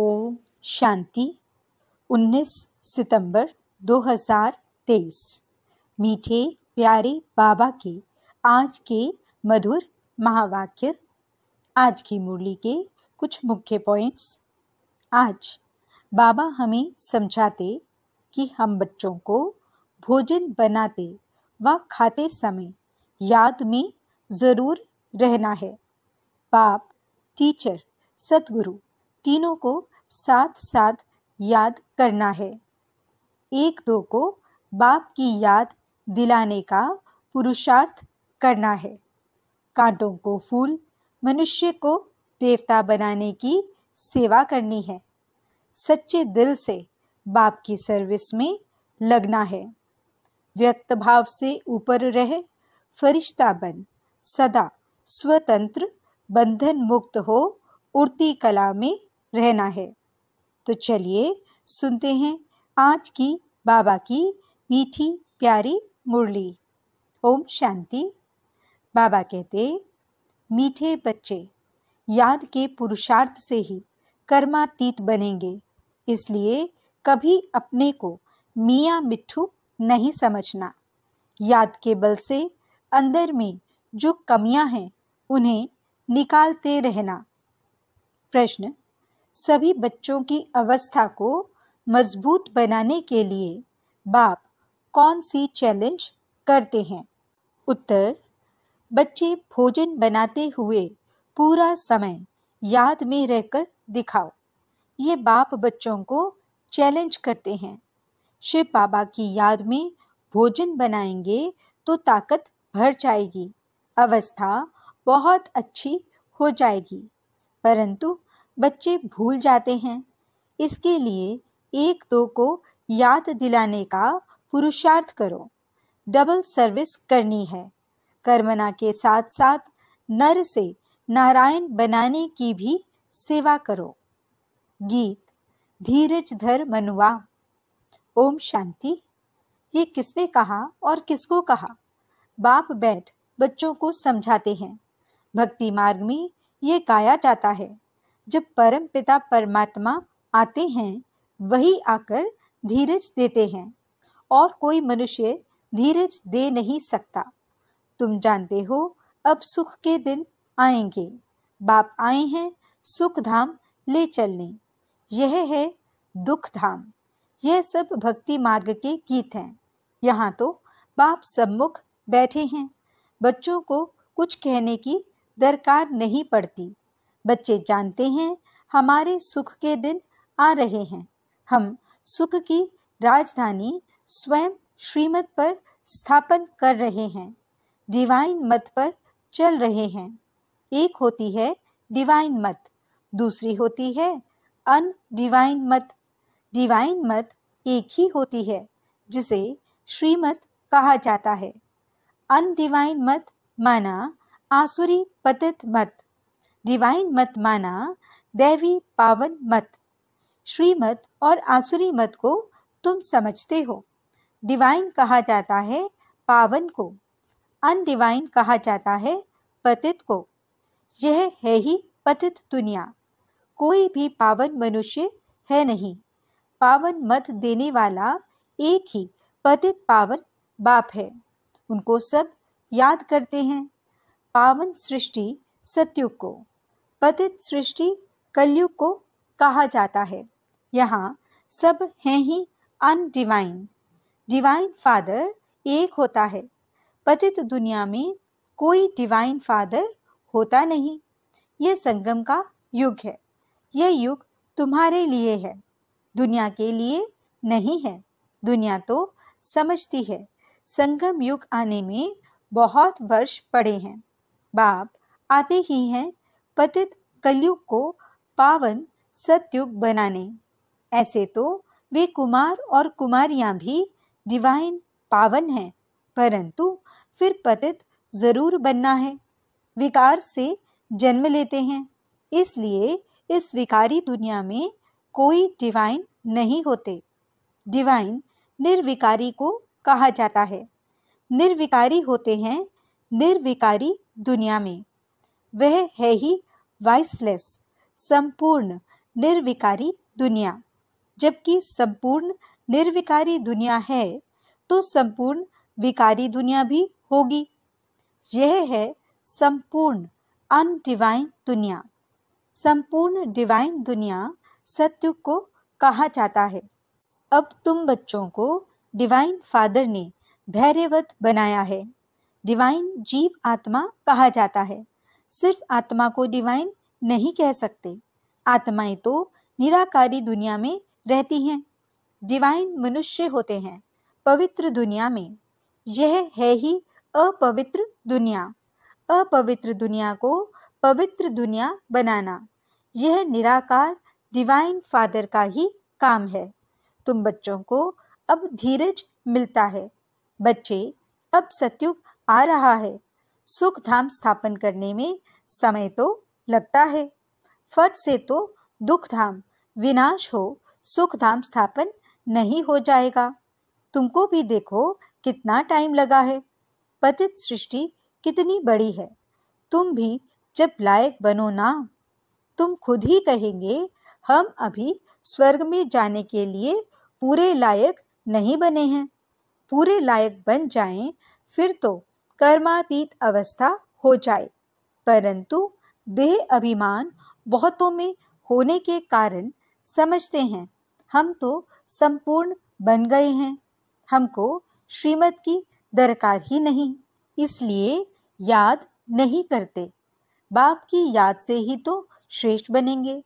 ओम शांति 19 सितंबर 2023 मीठे प्यारे बाबा के आज के मधुर महावाक्य आज की मुरली के कुछ मुख्य पॉइंट्स आज बाबा हमें समझाते कि हम बच्चों को भोजन बनाते व खाते समय याद में ज़रूर रहना है बाप टीचर सतगुरु तीनों को साथ साथ याद करना है एक दो को बाप की याद दिलाने का पुरुषार्थ करना है कांटों को फूल मनुष्य को देवता बनाने की सेवा करनी है सच्चे दिल से बाप की सर्विस में लगना है व्यक्त भाव से ऊपर रह फरिश्ता बन सदा स्वतंत्र बंधन मुक्त हो उड़ती कला में रहना है तो चलिए सुनते हैं आज की बाबा की मीठी प्यारी मुरली ओम शांति बाबा कहते मीठे बच्चे याद के पुरुषार्थ से ही कर्मातीत बनेंगे इसलिए कभी अपने को मियाँ मिट्ठू नहीं समझना याद के बल से अंदर में जो कमियां हैं उन्हें निकालते रहना प्रश्न सभी बच्चों की अवस्था को मजबूत बनाने के लिए बाप कौन सी चैलेंज करते हैं उत्तर बच्चे भोजन बनाते हुए पूरा समय याद में रहकर दिखाओ ये बाप बच्चों को चैलेंज करते हैं शिव बाबा की याद में भोजन बनाएंगे तो ताकत भर जाएगी अवस्था बहुत अच्छी हो जाएगी परंतु बच्चे भूल जाते हैं इसके लिए एक दो को याद दिलाने का पुरुषार्थ करो डबल सर्विस करनी है कर्मणा के साथ साथ नर से नारायण बनाने की भी सेवा करो गीत धीरज धर मनुआ ओम शांति ये किसने कहा और किसको कहा बाप बैठ बच्चों को समझाते हैं भक्ति मार्ग में ये गाया जाता है जब परम पिता परमात्मा आते हैं वही आकर धीरज देते हैं और कोई मनुष्य धीरज दे नहीं सकता तुम जानते हो अब सुख के दिन आएंगे बाप आए हैं सुख धाम ले चलने यह है दुख धाम यह सब भक्ति मार्ग के गीत हैं यहाँ तो बाप सम्मुख बैठे हैं बच्चों को कुछ कहने की दरकार नहीं पड़ती बच्चे जानते हैं हमारे सुख के दिन आ रहे हैं हम सुख की राजधानी स्वयं श्रीमत पर स्थापन कर रहे हैं डिवाइन मत पर चल रहे हैं एक होती है डिवाइन मत दूसरी होती है अन डिवाइन मत डिवाइन मत एक ही होती है जिसे श्रीमत कहा जाता है अन डिवाइन मत माना आसुरी पतित मत डिवाइन मत माना दैवी पावन मत श्रीमत और आसुरी मत को तुम समझते हो डिवाइन कहा जाता है पावन को अनडिवाइन कहा जाता है पतित को यह है ही पतित दुनिया कोई भी पावन मनुष्य है नहीं पावन मत देने वाला एक ही पतित पावन बाप है उनको सब याद करते हैं पावन सृष्टि सत्युग को पतित सृष्टि कलयुग को कहा जाता है यहाँ सब हैं ही अनडिवाइन डिवाइन फादर एक होता है पतित दुनिया में कोई डिवाइन फादर होता नहीं यह संगम का युग है यह युग तुम्हारे लिए है दुनिया के लिए नहीं है दुनिया तो समझती है संगम युग आने में बहुत वर्ष पड़े हैं बाप आते ही हैं पतित कलयुग को पावन सतयुग बनाने ऐसे तो वे कुमार और कुमारियां भी डिवाइन पावन हैं परंतु फिर पतित जरूर बनना है विकार से जन्म लेते हैं इसलिए इस विकारी दुनिया में कोई डिवाइन नहीं होते डिवाइन निर्विकारी को कहा जाता है निर्विकारी होते हैं निर्विकारी दुनिया में वह है ही वाइसलेस संपूर्ण निर्विकारी दुनिया जबकि संपूर्ण निर्विकारी दुनिया है तो संपूर्ण विकारी दुनिया भी होगी यह है संपूर्ण अनडिवाइन दुनिया संपूर्ण डिवाइन दुनिया सत्य को कहा जाता है अब तुम बच्चों को डिवाइन फादर ने धैर्यवत बनाया है डिवाइन जीव आत्मा कहा जाता है सिर्फ आत्मा को डिवाइन नहीं कह सकते आत्माएं तो निराकारी दुनिया में रहती हैं डिवाइन मनुष्य होते हैं पवित्र दुनिया में यह है ही अपवित्र दुनिया अपवित्र दुनिया को पवित्र दुनिया बनाना यह निराकार डिवाइन फादर का ही काम है तुम बच्चों को अब धीरज मिलता है बच्चे अब सत्युग आ रहा है सुख धाम स्थापन करने में समय तो लगता है फट से तो दुख धाम विनाश हो सुख धाम स्थापन नहीं हो जाएगा तुमको भी देखो कितना टाइम लगा है पतित सृष्टि कितनी बड़ी है तुम भी जब लायक बनो ना तुम खुद ही कहेंगे हम अभी स्वर्ग में जाने के लिए पूरे लायक नहीं बने हैं पूरे लायक बन जाएं फिर तो कर्मातीत अवस्था हो जाए परंतु देह अभिमान बहुतों में होने के कारण समझते हैं हम तो संपूर्ण बन गए हैं हमको श्रीमत की दरकार ही नहीं इसलिए याद नहीं करते बाप की याद से ही तो श्रेष्ठ बनेंगे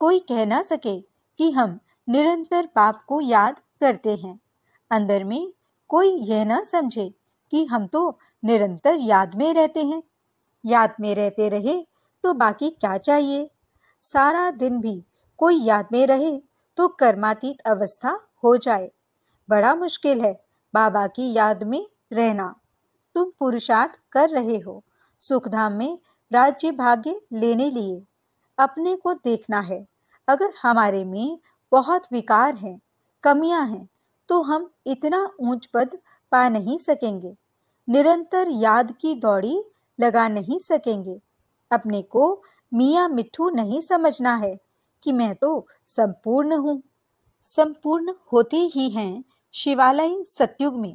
कोई कह ना सके कि हम निरंतर बाप को याद करते हैं अंदर में कोई यह ना समझे कि हम तो निरंतर याद में रहते हैं याद में रहते रहे तो बाकी क्या चाहिए सारा दिन भी कोई याद में रहे तो कर्मातीत अवस्था हो जाए बड़ा मुश्किल है बाबा की याद में रहना तुम पुरुषार्थ कर रहे हो सुखधाम में राज्य भाग्य लेने लिए अपने को देखना है अगर हमारे में बहुत विकार हैं कमियां हैं तो हम इतना ऊंच पद पा नहीं सकेंगे निरंतर याद की दौड़ी लगा नहीं सकेंगे अपने को मियाँ मिठू नहीं समझना है कि मैं तो संपूर्ण हूँ संपूर्ण होते ही हैं शिवालय सत्युग में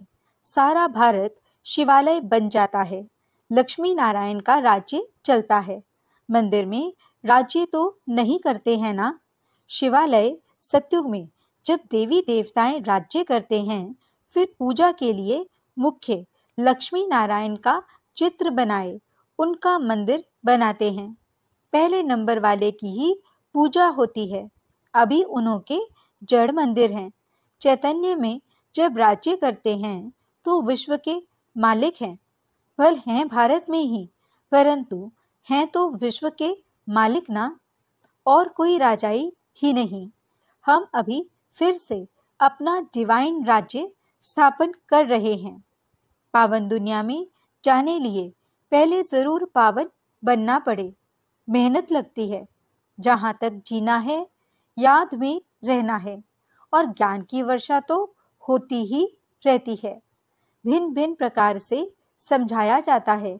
सारा भारत शिवालय बन जाता है लक्ष्मी नारायण का राज्य चलता है मंदिर में राज्य तो नहीं करते हैं ना शिवालय सतयुग में जब देवी देवताएं राज्य करते हैं फिर पूजा के लिए मुख्य लक्ष्मी नारायण का चित्र बनाए उनका मंदिर बनाते हैं पहले नंबर वाले की ही पूजा होती है अभी उन्हों के जड़ मंदिर हैं चैतन्य में जब राज्य करते हैं तो विश्व के मालिक हैं भल हैं भारत में ही परंतु हैं तो विश्व के मालिक ना और कोई राजाई ही नहीं हम अभी फिर से अपना डिवाइन राज्य स्थापन कर रहे हैं पावन दुनिया में जाने लिए पहले ज़रूर पावन बनना पड़े मेहनत लगती है जहाँ तक जीना है याद में रहना है और ज्ञान की वर्षा तो होती ही रहती है भिन्न भिन्न प्रकार से समझाया जाता है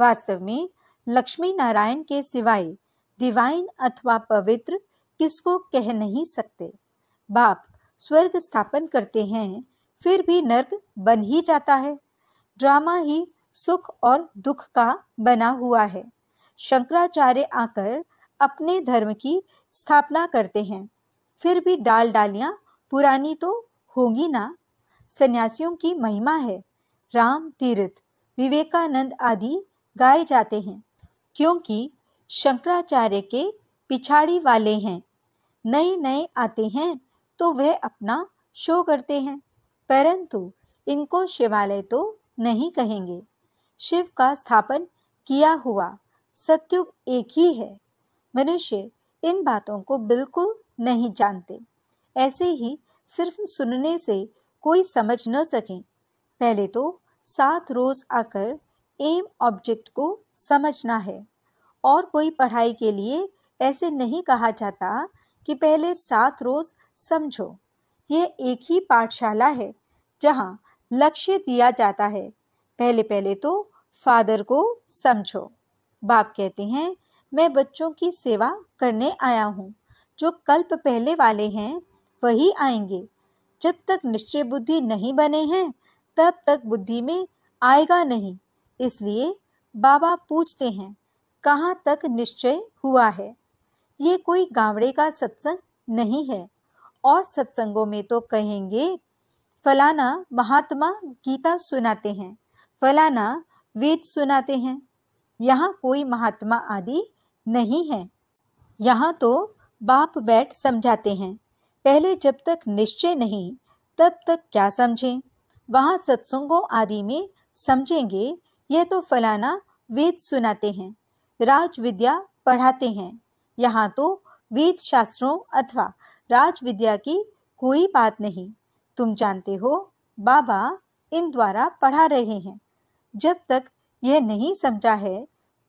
वास्तव में लक्ष्मी नारायण के सिवाय डिवाइन अथवा पवित्र किसको कह नहीं सकते बाप स्वर्ग स्थापन करते हैं फिर भी नर्क बन ही जाता है ड्रामा ही सुख और दुख का बना हुआ है शंकराचार्य आकर अपने धर्म की स्थापना करते हैं फिर भी डाल डालियाँ पुरानी तो होंगी ना सन्यासियों की महिमा है राम तीर्थ विवेकानंद आदि गाए जाते हैं क्योंकि शंकराचार्य के पिछाड़ी वाले हैं नए नए आते हैं तो वह अपना शो करते हैं परंतु इनको शिवालय तो नहीं कहेंगे शिव का स्थापन किया हुआ सत्युग एक ही है मनुष्य इन बातों को बिल्कुल नहीं जानते ऐसे ही सिर्फ सुनने से कोई समझ न सके पहले तो सात रोज आकर एम ऑब्जेक्ट को समझना है और कोई पढ़ाई के लिए ऐसे नहीं कहा जाता कि पहले सात रोज समझो यह एक ही पाठशाला है जहाँ लक्ष्य दिया जाता है पहले पहले तो फादर को समझो बाप कहते हैं मैं बच्चों की सेवा करने आया हूँ जो कल्प पहले वाले हैं वही आएंगे जब तक निश्चय बुद्धि नहीं बने हैं तब तक बुद्धि में आएगा नहीं इसलिए बाबा पूछते हैं कहाँ तक निश्चय हुआ है ये कोई गांवड़े का सत्संग नहीं है और सत्संगों में तो कहेंगे फलाना महात्मा गीता सुनाते हैं फलाना वेद सुनाते हैं यहाँ कोई महात्मा आदि नहीं है यहाँ तो बाप बैठ समझाते हैं पहले जब तक निश्चय नहीं तब तक क्या समझें वहाँ सत्संगों आदि में समझेंगे यह तो फलाना वेद सुनाते हैं राज विद्या पढ़ाते हैं यहाँ तो वेद शास्त्रों अथवा राज विद्या की कोई बात नहीं तुम जानते हो बाबा इन द्वारा पढ़ा रहे हैं जब तक यह नहीं समझा है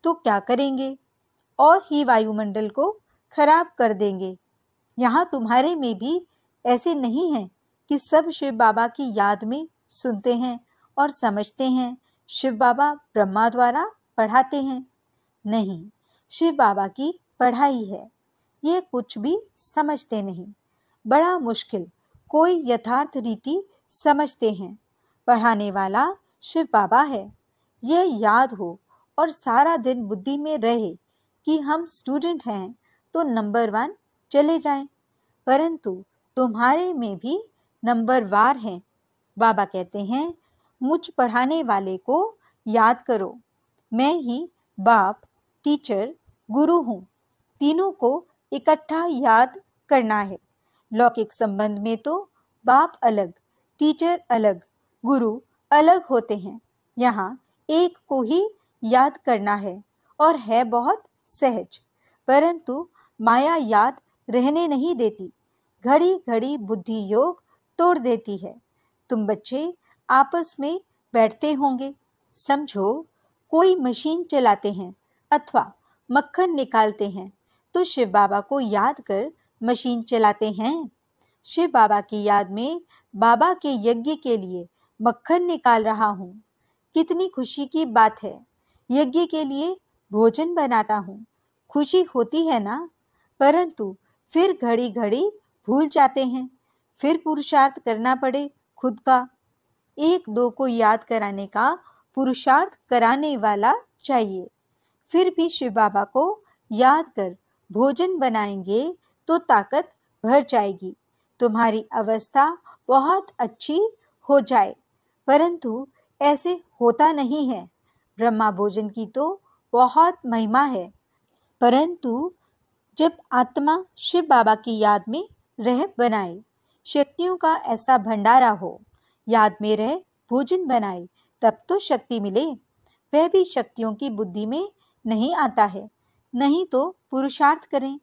तो क्या करेंगे और ही वायुमंडल को खराब कर देंगे यहाँ तुम्हारे में भी ऐसे नहीं है कि सब शिव बाबा की याद में सुनते हैं और समझते हैं शिव बाबा ब्रह्मा द्वारा पढ़ाते हैं नहीं शिव बाबा की पढ़ाई है ये कुछ भी समझते नहीं बड़ा मुश्किल कोई यथार्थ रीति समझते हैं पढ़ाने वाला शिव बाबा है यह याद हो और सारा दिन बुद्धि में रहे कि हम स्टूडेंट हैं तो नंबर वन चले जाएं, परंतु तुम्हारे में भी नंबर वार हैं बाबा कहते हैं मुझ पढ़ाने वाले को याद करो मैं ही बाप टीचर गुरु हूँ तीनों को इकट्ठा याद करना है लौकिक संबंध में तो बाप अलग टीचर अलग गुरु अलग होते हैं यहाँ एक को ही याद करना है और है बहुत सहज परंतु माया याद रहने नहीं देती घड़ी घड़ी बुद्धि योग तोड़ देती है तुम बच्चे आपस में बैठते होंगे समझो कोई मशीन चलाते हैं अथवा मक्खन निकालते हैं तो शिव बाबा को याद कर मशीन चलाते हैं शिव बाबा की याद में बाबा के यज्ञ के लिए मक्खन निकाल रहा हूँ कितनी खुशी की बात है यज्ञ के लिए भोजन बनाता हूँ खुशी होती है ना परंतु फिर घड़ी घड़ी भूल जाते हैं फिर पुरुषार्थ करना पड़े खुद का एक दो को याद कराने का पुरुषार्थ कराने वाला चाहिए फिर भी शिव बाबा को याद कर भोजन बनाएंगे तो ताकत भर जाएगी तुम्हारी अवस्था बहुत अच्छी हो जाए परंतु ऐसे होता नहीं है ब्रह्मा भोजन की तो बहुत महिमा है परंतु जब आत्मा शिव बाबा की याद में रह बनाए शक्तियों का ऐसा भंडारा हो याद में रह भोजन बनाए तब तो शक्ति मिले वह भी शक्तियों की बुद्धि में नहीं आता है नहीं तो पुरुषार्थ करें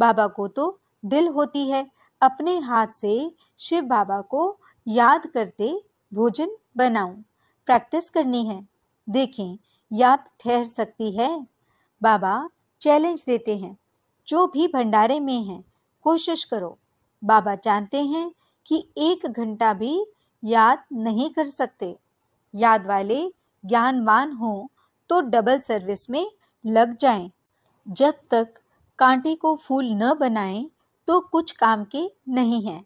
बाबा को तो दिल होती है अपने हाथ से शिव बाबा को याद करते भोजन बनाऊं प्रैक्टिस करनी है देखें याद ठहर सकती है बाबा चैलेंज देते हैं जो भी भंडारे में हैं कोशिश करो बाबा जानते हैं कि एक घंटा भी याद नहीं कर सकते याद वाले ज्ञानवान हों तो डबल सर्विस में लग जाएं। जब तक कांटे को फूल न बनाएं तो कुछ काम के नहीं हैं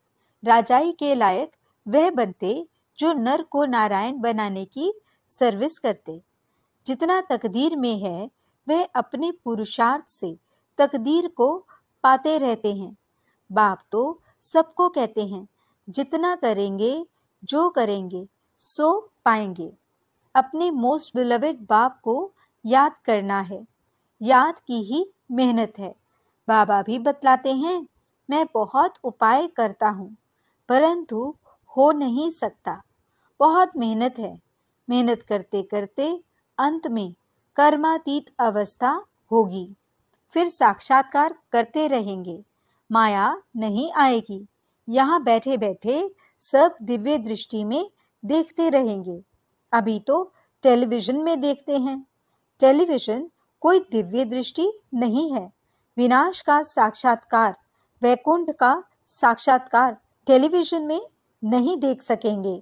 राजाई के लायक वह बनते जो नर को नारायण बनाने की सर्विस करते जितना तकदीर में है वह अपने पुरुषार्थ से तकदीर को पाते रहते हैं बाप तो सबको कहते हैं जितना करेंगे जो करेंगे सो पाएंगे अपने मोस्ट बिलवेड बाप को याद करना है याद की ही मेहनत है बाबा भी बतलाते हैं मैं बहुत उपाय करता हूँ परंतु हो नहीं सकता बहुत मेहनत है मेहनत करते करते अंत में कर्मातीत अवस्था होगी फिर साक्षात्कार करते रहेंगे माया नहीं आएगी यहाँ बैठे बैठे सब दिव्य दृष्टि में देखते रहेंगे अभी तो टेलीविज़न में देखते हैं टेलीविज़न कोई दिव्य दृष्टि नहीं है विनाश का साक्षात्कार वैकुंठ का साक्षात्कार टेलीविजन में नहीं देख सकेंगे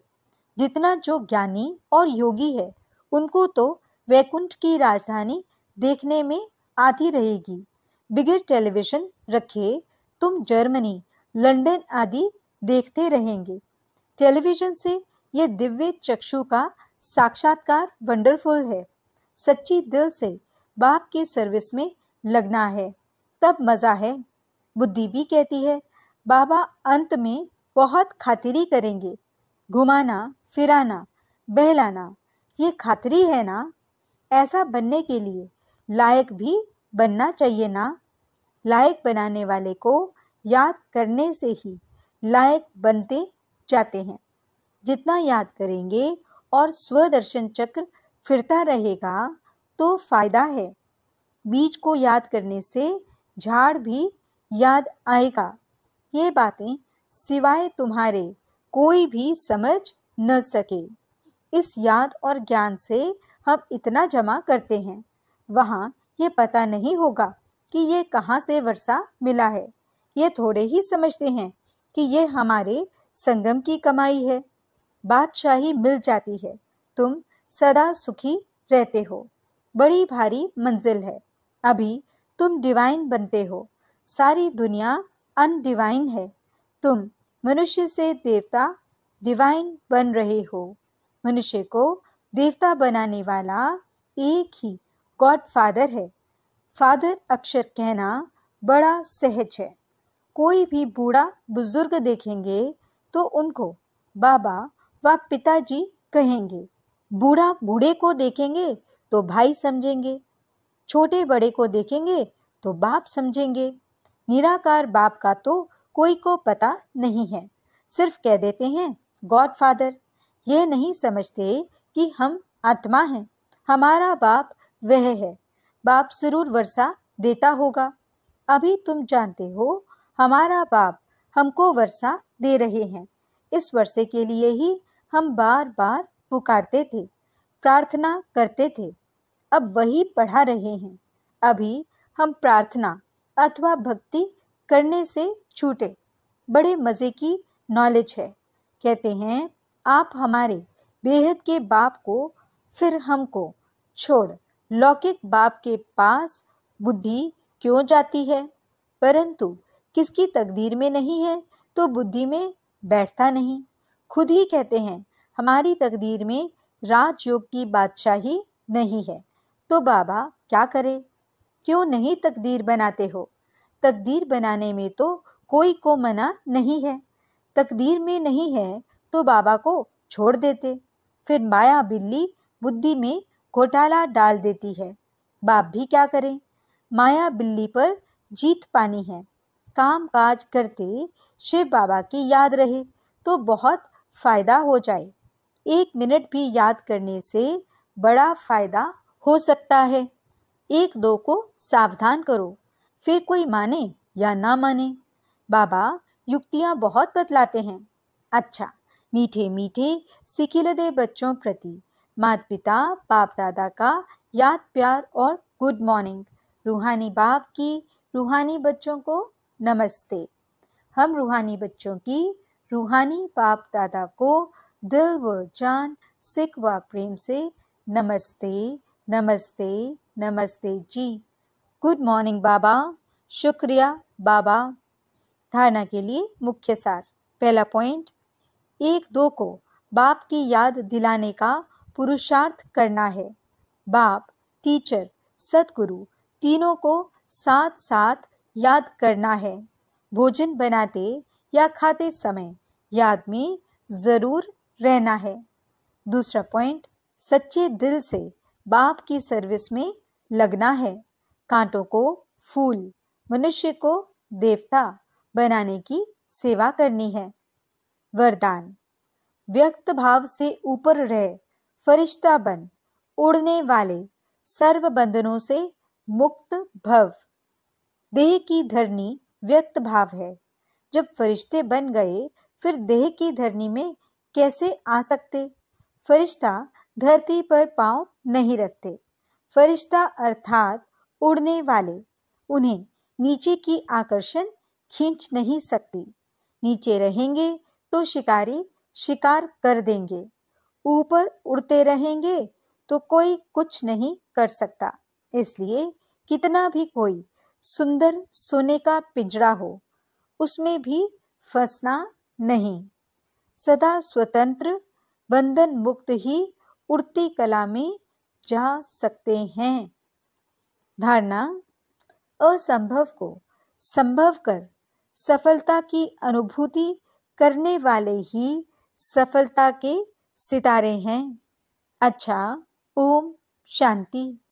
जितना जो ज्ञानी और योगी है उनको तो वैकुंठ की राजधानी देखने में आती रहेगी बिगड़ टेलीविजन रखे तुम जर्मनी लंदन आदि देखते रहेंगे टेलीविजन से यह दिव्य चक्षु का साक्षात्कार वंडरफुल है सच्ची दिल से बाप के सर्विस में लगना है तब मज़ा है बुद्धि भी कहती है बाबा अंत में बहुत खातिरी करेंगे घुमाना फिराना बहलाना ये खातिरी है ना ऐसा बनने के लिए लायक भी बनना चाहिए ना लायक बनाने वाले को याद करने से ही लायक बनते जाते हैं जितना याद करेंगे और स्वदर्शन चक्र फिरता रहेगा तो फायदा है बीज को याद करने से झाड़ भी याद आएगा ये बातें सिवाय तुम्हारे कोई भी समझ न सके इस याद और ज्ञान से हम इतना जमा करते हैं वहाँ ये पता नहीं होगा कि ये कहाँ से वर्षा मिला है ये थोड़े ही समझते हैं कि ये हमारे संगम की कमाई है बादशाही मिल जाती है तुम सदा सुखी रहते हो बड़ी भारी मंजिल है अभी तुम डिवाइन बनते हो सारी दुनिया अनडिवाइन है तुम मनुष्य से देवता डिवाइन बन रहे हो मनुष्य को देवता बनाने वाला एक ही गॉड फादर है फादर अक्षर कहना बड़ा सहज है कोई भी बूढ़ा बुजुर्ग देखेंगे तो उनको बाबा व पिताजी कहेंगे बूढ़ा बूढ़े को देखेंगे तो भाई समझेंगे छोटे बड़े को देखेंगे तो बाप समझेंगे निराकार बाप का तो कोई को पता नहीं है सिर्फ कह देते हैं गॉड फादर ये नहीं समझते कि हम आत्मा हैं हमारा बाप वह है बाप जरूर वर्षा देता होगा अभी तुम जानते हो हमारा बाप हमको वर्षा दे रहे हैं इस वर्षे के लिए ही हम बार बार पुकारते थे प्रार्थना करते थे अब वही पढ़ा रहे हैं अभी हम प्रार्थना अथवा भक्ति करने से छूटे बड़े मज़े की नॉलेज है कहते हैं आप हमारे बेहद के बाप को फिर हमको छोड़ लौकिक बाप के पास बुद्धि क्यों जाती है परंतु किसकी तकदीर में नहीं है तो बुद्धि में बैठता नहीं खुद ही कहते हैं हमारी तकदीर में राजयोग की बादशाही नहीं है तो बाबा क्या करे क्यों नहीं तकदीर बनाते हो तकदीर बनाने में तो कोई को मना नहीं है तकदीर में नहीं है तो बाबा को छोड़ देते फिर माया बिल्ली बुद्धि में घोटाला डाल देती है बाप भी क्या करें माया बिल्ली पर जीत पानी है काम काज करते शिव बाबा की याद रहे तो बहुत फ़ायदा हो जाए एक मिनट भी याद करने से बड़ा फ़ायदा हो सकता है एक दो को सावधान करो फिर कोई माने या ना माने बाबा युक्तियाँ बहुत बतलाते हैं अच्छा मीठे मीठे सिखिलदे बच्चों प्रति माता पिता बाप दादा का याद प्यार और गुड मॉर्निंग रूहानी बाप की रूहानी बच्चों को नमस्ते हम रूहानी बच्चों की रूहानी बाप दादा को दिल व जान सिख व प्रेम से नमस्ते नमस्ते नमस्ते जी गुड मॉर्निंग बाबा शुक्रिया बाबा धारणा के लिए मुख्य सार पहला पॉइंट एक दो को बाप की याद दिलाने का पुरुषार्थ करना है बाप टीचर सतगुरु तीनों को साथ साथ याद करना है भोजन बनाते या खाते समय याद में ज़रूर रहना है दूसरा पॉइंट सच्चे दिल से बाप की सर्विस में लगना है कांटों को फूल मनुष्य को देवता बनाने की सेवा करनी है वरदान व्यक्त भाव से ऊपर रह फरिश्ता बन उड़ने वाले सर्व बंधनों से मुक्त भव देह की धरनी व्यक्त भाव है जब फरिश्ते बन गए फिर देह की धरनी में कैसे आ सकते फरिश्ता धरती पर पांव नहीं रखते फरिश्ता अर्थात उड़ने वाले उन्हें नीचे की आकर्षण खींच नहीं सकती नीचे रहेंगे तो शिकारी शिकार कर देंगे ऊपर उड़ते रहेंगे तो कोई कुछ नहीं कर सकता इसलिए कितना भी कोई सुंदर सोने का पिंजरा हो उसमें भी फंसना नहीं सदा स्वतंत्र बंधन मुक्त ही उड़ती कला में जा सकते हैं धारणा असंभव को संभव कर सफलता की अनुभूति करने वाले ही सफलता के सितारे हैं अच्छा ओम शांति